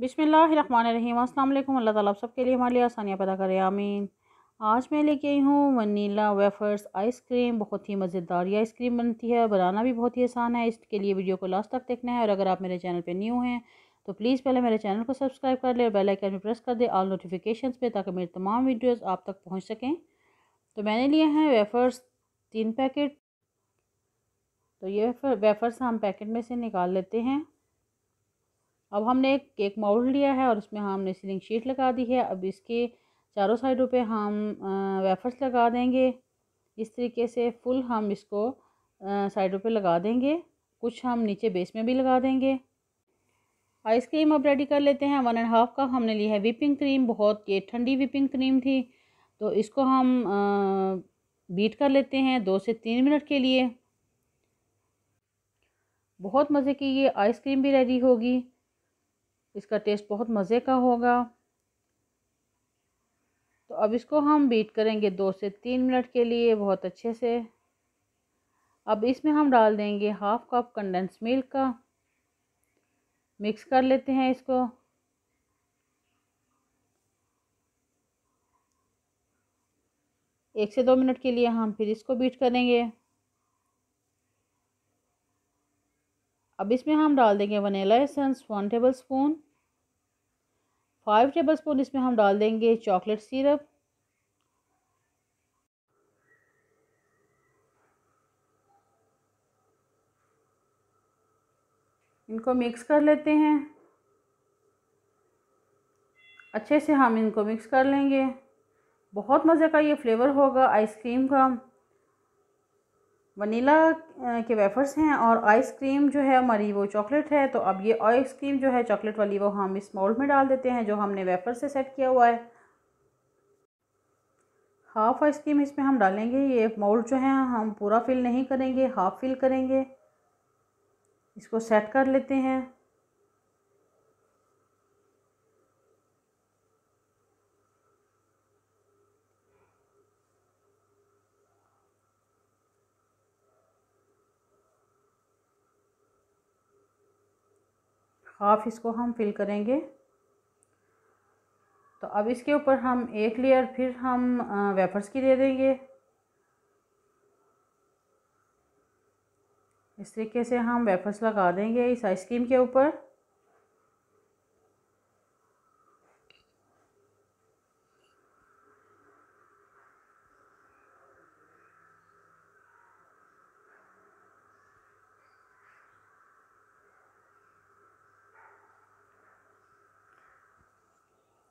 बिसमीम् अल्लाम अल्लाह ताला आप सबके लिए हमारे लिए आसानियाँ पैदा करें आमीन आज मैं लेके आई हूँ वनीला वेफर्स आइसक्रीम बहुत ही मज़ेदार ये आइसक्रीम बनती है बनाना भी बहुत ही आसान है इसके लिए वीडियो को लास्ट तक देखना है और अगर आप मेरे चैनल पर न्यू हैं तो प्लीज़ पहले मेरे चैनल को सब्सक्राइब कर लें और बेलाइकन भी प्रेस कर दें ऑल नोटिफिकेशन पर ताकि मेरी तमाम वीडियोज़ आप तक पहुँच सकें तो मैंने लिए हैं वेफर्स तीन पैकेट तो ये वेफर्स हम पैकेट में से निकाल लेते हैं अब हमने एक केक मोल्ड लिया है और उसमें हमने सीलिंग शीट लगा दी है अब इसके चारों साइडों पे हम वेफर्स लगा देंगे इस तरीके से फुल हम इसको साइडों पे लगा देंगे कुछ हम नीचे बेस में भी लगा देंगे आइसक्रीम अब रेडी कर लेते हैं वन एंड हाफ़ का हमने लिया है विपिंग क्रीम बहुत ये ठंडी विपिंग क्रीम थी तो इसको हम बीट कर लेते हैं दो से तीन मिनट के लिए बहुत मज़े की ये आइसक्रीम भी रेडी होगी इसका टेस्ट बहुत मज़े का होगा तो अब इसको हम बीट करेंगे दो से तीन मिनट के लिए बहुत अच्छे से अब इसमें हम डाल देंगे हाफ़ कप कंडेंस मिल्क का मिक्स कर लेते हैं इसको एक से दो मिनट के लिए हम फिर इसको बीट करेंगे अब इसमें हम डाल देंगे vanilla essence one tablespoon five tablespoon इसमें हम डाल देंगे चॉकलेट सिरप इनको मिक्स कर लेते हैं अच्छे से हम इनको मिक्स कर लेंगे बहुत मज़े का ये फ्लेवर होगा आइसक्रीम का वनीला के वेफर्स हैं और आइसक्रीम जो है हमारी वो चॉकलेट है तो अब ये आइसक्रीम जो है चॉकलेट वाली वो हम इस मोल्ड में डाल देते हैं जो हमने वेफर से सेट किया हुआ है हाफ़ आइसक्रीम इसमें हम डालेंगे ये मोल्ड जो है हम पूरा फिल नहीं करेंगे हाफ़ फिल करेंगे इसको सेट कर लेते हैं हाफ इसको हम फिल करेंगे तो अब इसके ऊपर हम एक लेयर फिर हम वेफर्स की दे देंगे इस तरीके से हम वेफर्स लगा देंगे इस आइसक्रीम के ऊपर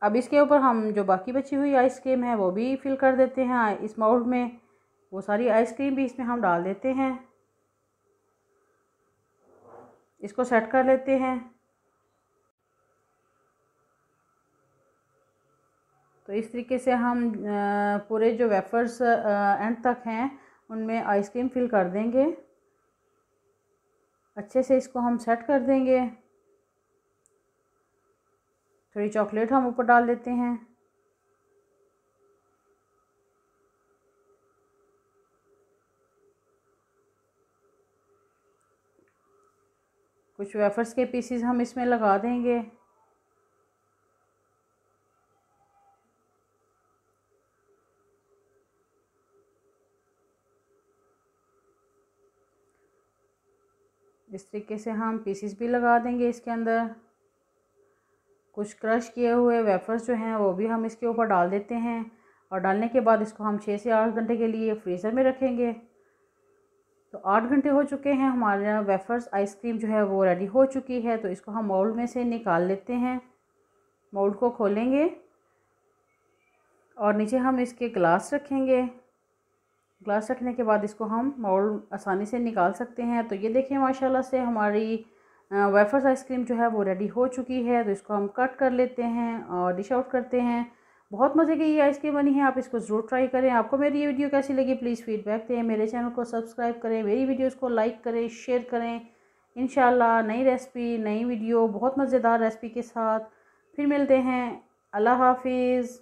अब इसके ऊपर हम जो बाकी बची हुई आइसक्रीम है वो भी फिल कर देते हैं इस माउल्ड में वो सारी आइसक्रीम भी इसमें हम डाल देते हैं इसको सेट कर लेते हैं तो इस तरीके से हम पूरे जो वेफर्स एंड तक हैं उनमें आइसक्रीम फिल कर देंगे अच्छे से इसको हम सेट कर देंगे थोड़ी चॉकलेट हम ऊपर डाल देते हैं कुछ वेफर्स के पीसीस हम इसमें लगा देंगे इस तरीके से हम पीसीस भी लगा देंगे इसके अंदर कुछ क्रश किए हुए वेफ़र्स जो हैं वो भी हम इसके ऊपर डाल देते हैं और डालने के बाद इसको हम छः से आठ घंटे के लिए फ्रीज़र में रखेंगे तो आठ घंटे हो चुके हैं यहाँ वेफ़र्स आइसक्रीम जो है वो रेडी हो चुकी है तो इसको हम मोल्ड में से निकाल लेते हैं मोल्ड को खोलेंगे और नीचे हम इसके ग्लास रखेंगे ग्लास रखने के बाद इसको हम मोल्ड आसानी से निकाल सकते हैं तो ये देखिए माशाल्लाह से हमारी वेफर्स आइसक्रीम जो है वो रेडी हो चुकी है तो इसको हम कट कर लेते हैं और डिश आउट करते हैं बहुत मज़े की ये आइसक्रीम बनी है आप इसको ज़रूर ट्राई करें आपको मेरी ये वीडियो कैसी लगी प्लीज़ फीडबैक दें मेरे चैनल को सब्सक्राइब करें मेरी वीडियोज़ को लाइक करें शेयर करें इन नई रेसिपी नई वीडियो बहुत मज़ेदार रेसिपी के साथ फिर मिलते हैं अल्लाह हाफिज़